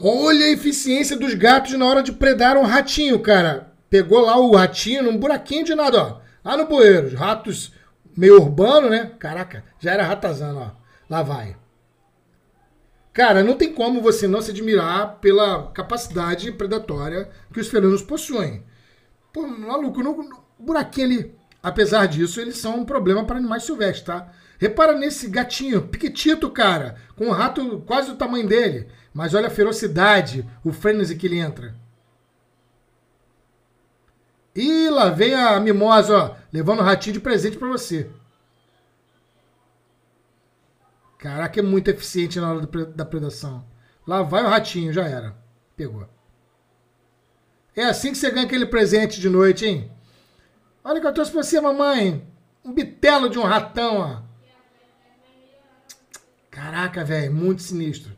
Olha a eficiência dos gatos na hora de predar um ratinho, cara. Pegou lá o ratinho num buraquinho de nada, ó. Lá no bueiro. ratos meio urbano, né? Caraca, já era ratazana, ó. Lá vai. Cara, não tem como você não se admirar pela capacidade predatória que os felinos possuem. Pô, maluco, no, no buraquinho ali. Apesar disso, eles são um problema para animais silvestres, tá? Repara nesse gatinho, piquitito, cara, com um rato quase do tamanho dele. Mas olha a ferocidade, o frenesi que ele entra. E lá vem a mimosa, ó, levando o ratinho de presente para você. Caraca, é muito eficiente na hora da predação. Lá vai o ratinho, já era. Pegou. É assim que você ganha aquele presente de noite, hein? Olha o que eu trouxe pra você, mamãe. Um bitelo de um ratão, ó. Caraca, velho, muito sinistro.